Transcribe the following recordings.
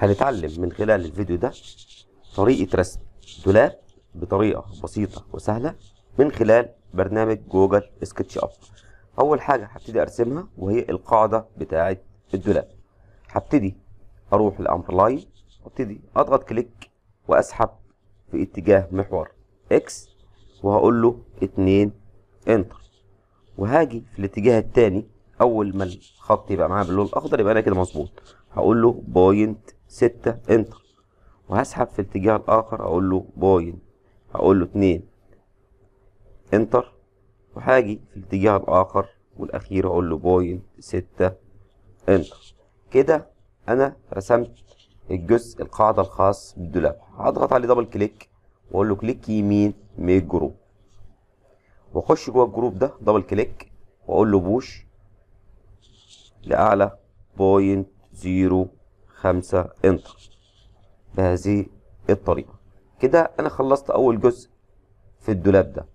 هنتعلم من خلال الفيديو ده طريقة رسم دولاب بطريقة بسيطة وسهلة من خلال برنامج جوجل سكتش اب أول حاجة هبتدي أرسمها وهي القاعدة بتاعة الدولاب هبتدي أروح لأمر لاين وابتدي أضغط كليك وأسحب في اتجاه محور إكس وهقول له 2 انتر وهاجي في الاتجاه التاني اول ما الخط يبقى معايا باللون الاخضر يبقى انا كده مظبوط هقول له بوينت 6 انتر وهسحب في الاتجاه الاخر اقول له بوينت هقول له 2 انتر وهاجي في الاتجاه الاخر والاخير اقول له بوينت 6 انتر كده انا رسمت الجزء القاعده الخاص بالدولاب هضغط عليه دبل كليك واقول له كليك يمين من الجروب واخش جوه الجروب ده دبل كليك واقول له بوش لأعلى بوينت زيرو خمسة انتر بهذه الطريقة كده أنا خلصت أول جزء في الدولاب ده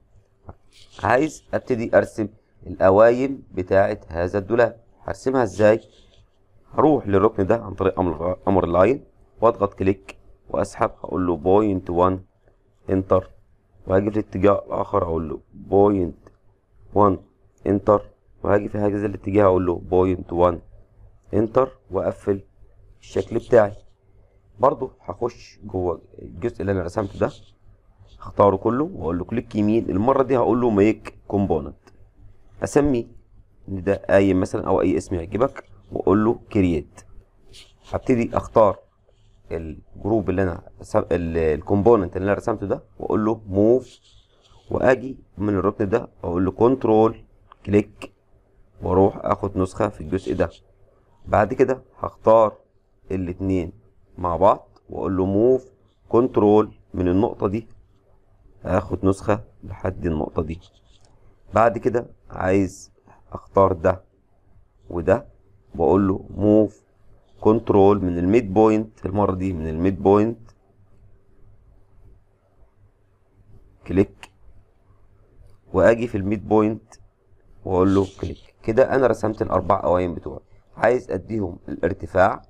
عايز أبتدي أرسم الأوايم بتاعة هذا الدولاب هرسمها إزاي؟ هروح للركن ده عن طريق أمر, أمر اللاين وأضغط كليك وأسحب هقول له بوينت 1 انتر وهاجي في الاتجاه الآخر هقول له بوينت 1 انتر وهاجي في هذا الاتجاه اقول له بوينت 1 انتر واقفل الشكل بتاعي برضو هخش جوه الجزء اللي انا رسمته ده اختاره كله واقول له كليك يمين المره دي هقول له ميك كومبوننت اسميه ان ده اي مثلا او اي اسم يعجبك واقول له كرييت هبتدي اختار الجروب اللي انا الكومبوننت اللي انا رسمته ده واقول له موف واجي من الركن ده اقول له كنترول كليك واروح اخد نسخة في الجزء ده بعد كده هختار الاتنين مع بعض واقول له موف كنترول من النقطة دي هاخد نسخة لحد النقطة دي بعد كده عايز اختار ده وده واقول له موف كنترول من الميد بوينت المرة دي من الميد بوينت كليك واجي في الميد بوينت واقول له كليك كده انا رسمت الاربع قوايم بتوعي عايز اديهم الارتفاع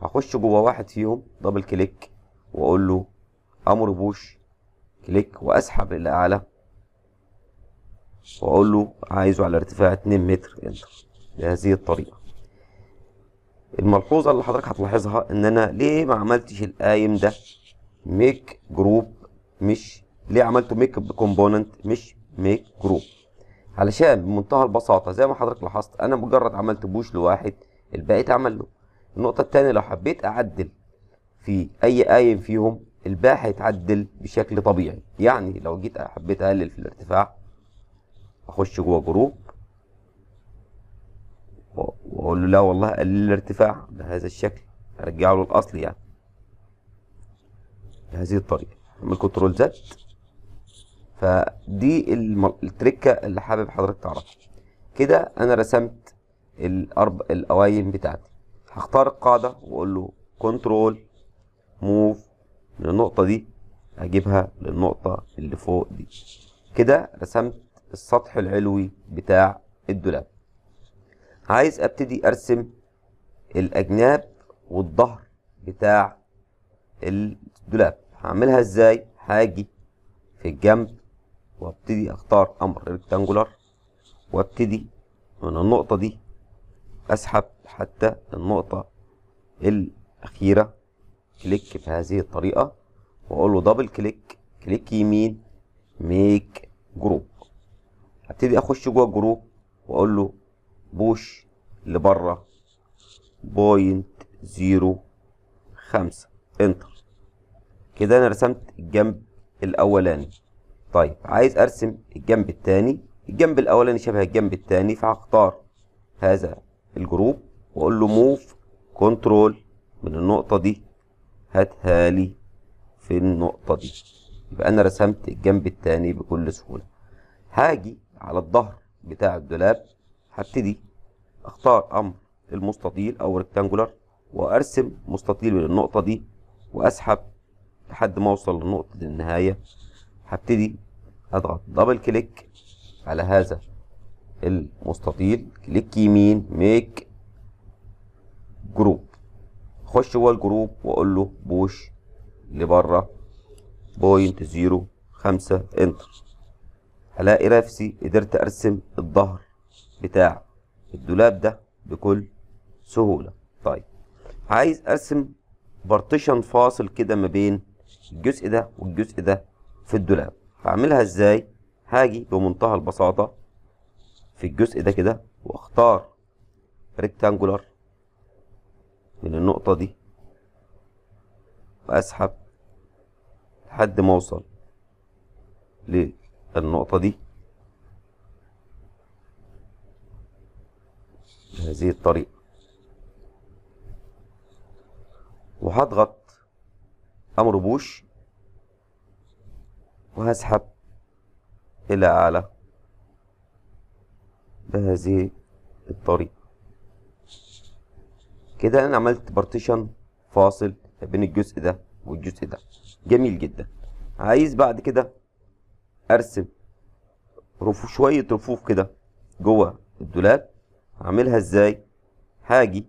هخش جوه واحد فيهم دبل كليك واقول له امر بوش كليك واسحب الى اعلى واقول له عايزه على ارتفاع 2 متر انتر بهذه الطريقه الملحوظه اللي حضرتك هتلاحظها ان انا ليه ما عملتش القايم ده ميك جروب مش ليه عملته ميك كومبوننت مش ميك جروب علشان بمنتهى البساطه زي ما حضرتك لاحظت انا مجرد عملت بوش لواحد الباقي اتعمل له النقطه التانية لو حبيت اعدل في اي قايم فيهم الباقي هيتعدل بشكل طبيعي يعني لو جيت حبيت اقلل في الارتفاع اخش جوه جروب واقول له لا والله قلل الارتفاع بهذا الشكل ارجعه للاصل يعني بهذه الطريقه اعمل كنترول زد فدي التركه اللي حابب حضرتك تعرفها كده انا رسمت الارب القوايم بتاعتي هختار القاعده واقول له كنترول موف من النقطه دي اجيبها للنقطه اللي فوق دي كده رسمت السطح العلوي بتاع الدولاب عايز ابتدي ارسم الاجناب والظهر بتاع الدولاب هعملها ازاي هاجي في الجنب وابتدي اختار امر ريكتانجولار وابتدي من النقطة دي اسحب حتى النقطة الاخيرة كليك بهذه الطريقة واقول له دبل كليك كليك يمين ميك جروب ابتدي اخش جوه الجروب واقول له بوش لبره بوينت زيرو خمسة انتر كده انا رسمت الجنب الاولاني طيب عايز ارسم الجنب الثاني الجنب الاولاني شبه الجنب الثاني فهختار هذا الجروب واقول له موف كنترول من النقطه دي هاتها لي في النقطه دي يبقى انا رسمت الجنب الثاني بكل سهوله هاجي على الظهر بتاع الدولاب هبتدي اختار امر المستطيل او ريكتانجولار وارسم مستطيل من النقطه دي واسحب لحد ما اوصل لنقطه النهايه هبتدي اضغط دبل كليك على هذا المستطيل كليك يمين ميك جروب اخش جوه الجروب واقول له بوش لبره بوينت زيرو خمسة انتر هلاقي نفسي قدرت ارسم الظهر بتاع الدولاب ده بكل سهولة طيب عايز ارسم بارتيشن فاصل كده ما بين الجزء ده والجزء ده في الدولاب هعملها ازاي هاجي بمنتهى البساطة في الجزء ده كده واختار ريكتانجولار من النقطة دي واسحب لحد ما اوصل للنقطة دي بهذه الطريقة وهضغط امر بوش وهسحب إلى أعلى بهذه الطريقة كده أنا عملت بارتيشن فاصل بين الجزء ده والجزء ده جميل جدا عايز بعد كده أرسم رفو شوية رفوف كده جوه الدولاب هعملها إزاي هاجي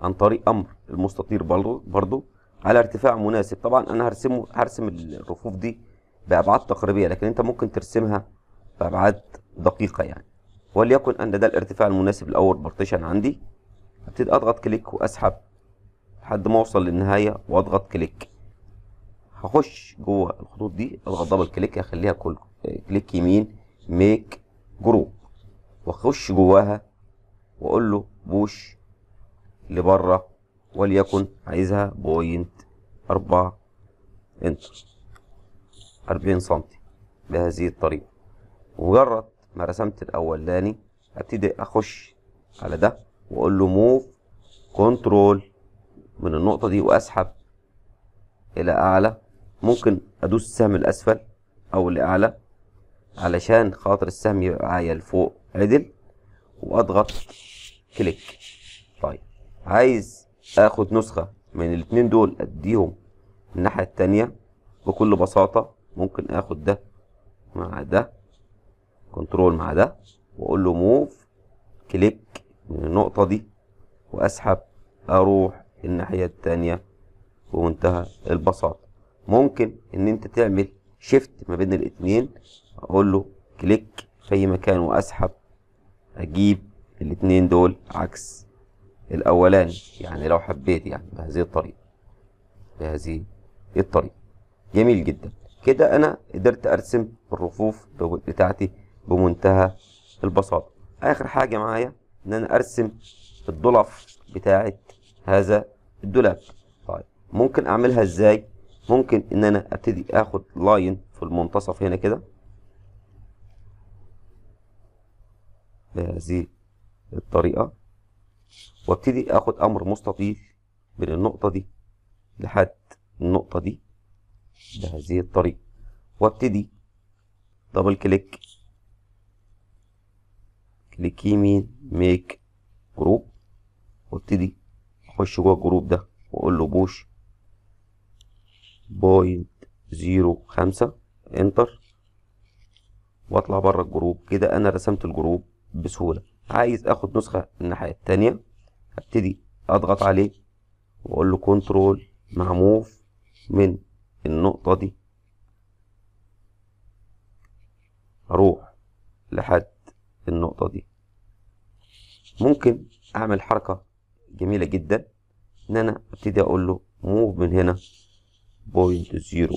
عن طريق أمر المستطير برضو, برضو على ارتفاع مناسب طبعا انا هرسمه هرسم الرفوف دي بابعاد تقريبيه لكن انت ممكن ترسمها بابعاد دقيقه يعني وليكن ان ده الارتفاع المناسب لاول بارتيشن عندي ابتدي اضغط كليك واسحب لحد ما اوصل للنهايه واضغط كليك هخش جوه الخطوط دي اضغط دبل كليك اخليها كل كليك يمين ميك جروب واخش جواها واقول له بوش لبره وليكن عايزها بوينت أربعة انش أربعين سنتي بهذه الطريقة ومجرد ما رسمت الأولاني أبتدي أخش على ده وأقول له موف كنترول من النقطة دي وأسحب إلى أعلى ممكن أدوس السهم الأسفل أو الأعلى علشان خاطر السهم يبقى معايا لفوق عدل واضغط كليك طيب عايز اخد نسخه من الاثنين دول اديهم الناحيه الثانيه بكل بساطه ممكن اخد ده مع ده كنترول مع ده واقول له موف كليك من النقطه دي واسحب اروح الناحيه الثانيه بمنتهى البساطه ممكن ان انت تعمل شيفت ما بين الاثنين اقول له كليك في اي مكان واسحب اجيب الاثنين دول عكس الأولاني يعني لو حبيت يعني بهذه الطريقة بهذه الطريقة جميل جدا كده أنا قدرت أرسم الرفوف بتاعتي بمنتهى البساطة آخر حاجة معايا إن أنا أرسم الدولف بتاعه هذا الدولاب طيب ممكن أعملها إزاي ممكن إن أنا أبتدي آخد لاين في المنتصف هنا كده بهذه الطريقة وابتدي اخد امر مستطيل من النقطة دي لحد النقطة دي بهذه الطريقة وابتدي دبل كليك كليك يمين ميك جروب وابتدي اخش جوه الجروب ده واقول له بوش بوينت زيرو خمسة انتر واطلع بره الجروب كده انا رسمت الجروب بسهولة عايز اخد نسخة الناحية التانية هبتدي اضغط عليه واقول له كنترول مع موف من النقطة دي اروح لحد النقطة دي ممكن اعمل حركة جميلة جدا ان انا ابتدي اقول له موف من هنا بوينت زيرو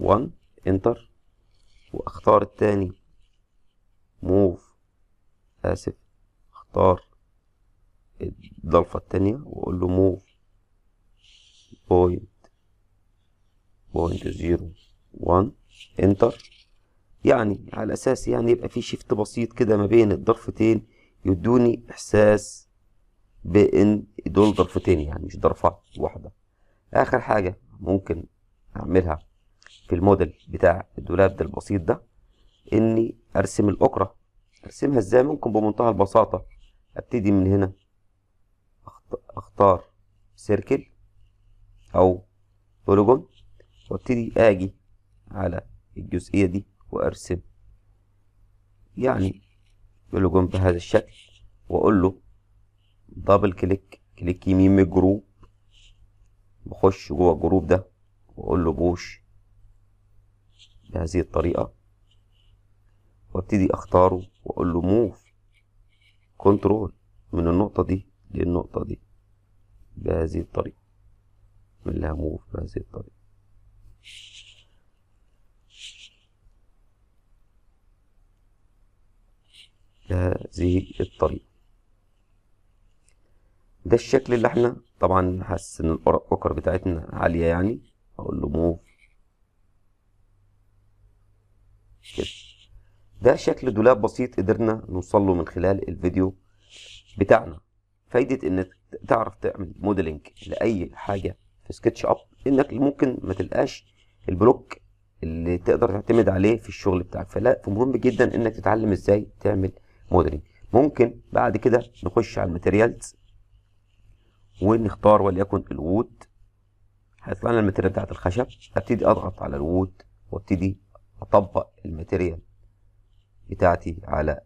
وان انتر واختار التاني موف اسف اختار الضلفة التانية واقول له موف بوينت بوينت زيرو وان انتر يعني على اساس يعني يبقى في شيفت بسيط كده ما بين الضرفتين يدوني احساس بان دول ضرفتين يعني مش ضرفة واحدة اخر حاجة ممكن اعملها في الموديل بتاع الدولاب ده البسيط ده اني ارسم الاكرة ارسمها ازاي ممكن بمنتهى البساطة ابتدي من هنا اختار سيركل او بولوجون وابتدي اجي على الجزئية دي وارسم يعني بولوجون بهذا الشكل واقول له دبل كليك كليك يمين من الجروب بخش جوه الجروب ده واقول له بوش بهذه الطريقة وابتدي اختاره واقول له موف كنترول من النقطة دي للنقطة دي بهذه الطريقة من لها موف بهذه الطريقة بهذه الطريقة ده الشكل اللي احنا طبعا حاسس ان الاوكر بتاعتنا عالية يعني اقول له موف كده ده شكل دولاب بسيط قدرنا نوصل له من خلال الفيديو بتاعنا فايدة انك تعرف تعمل موديلنج لأي حاجة في سكتش اب انك ممكن ما تلقاش البلوك اللي تقدر تعتمد عليه في الشغل بتاعك فلا فمهم جدا انك تتعلم ازاي تعمل موديلنج ممكن بعد كده نخش على الماتيريالز ونختار وليكن الوود هيطلع لنا الماتيريال بتاعت الخشب ابتدي اضغط على الوود وابتدي اطبق الماتيريال بتاعتي على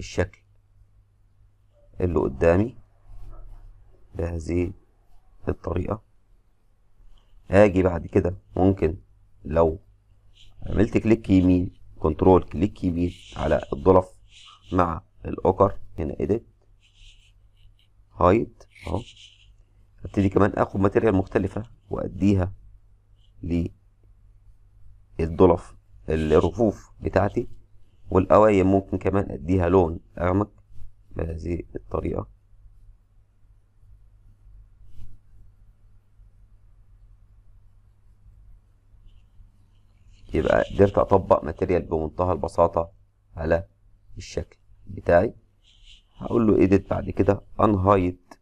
الشكل اللي قدامي بهذه الطريقة اجي بعد كده ممكن لو عملت كليك يمين كنترول كليك يمين على الضلف مع الاوكر هنا اديت هايد اهو ابتدي كمان اخد ماتيريال مختلفة واديها للضلف الرفوف بتاعتي والقوايم ممكن كمان اديها لون اغمق بهذه الطريقة يبقى قدرت اطبق ماتيريال بمنتهى البساطة على الشكل بتاعي هقول له ايديت بعد كده انهايت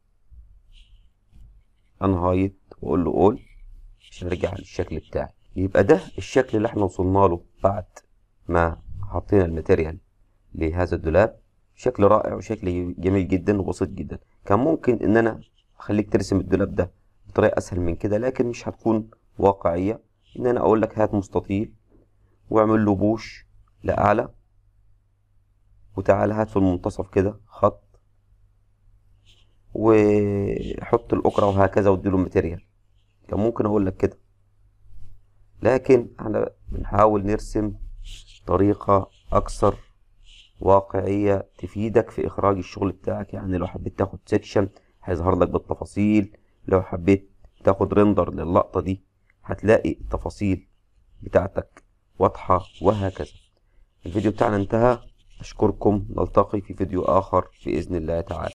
انهايت واقول له اول عشان ارجع للشكل بتاعي يبقى ده الشكل اللي احنا وصلنا له بعد ما حطينا الماتيريال لهذا الدولاب شكل رائع وشكل جميل جدا وبسيط جدا كان ممكن ان انا اخليك ترسم الدولاب ده بطريقه اسهل من كده لكن مش هتكون واقعيه ان انا اقول لك هات مستطيل واعمل له بوش لاعلى وتعالى هات في المنتصف كده خط وحط الاكره وهكذا واديله ماتيريال كان ممكن اقول لك كده لكن احنا بنحاول نرسم طريقة أكثر واقعية تفيدك في إخراج الشغل بتاعك يعني لو حبيت تاخد سيكشن هيظهر لك بالتفاصيل لو حبيت تاخد ريندر للقطة دي هتلاقي التفاصيل بتاعتك واضحة وهكذا الفيديو بتاعنا انتهى أشكركم نلتقي في فيديو آخر بإذن الله تعالى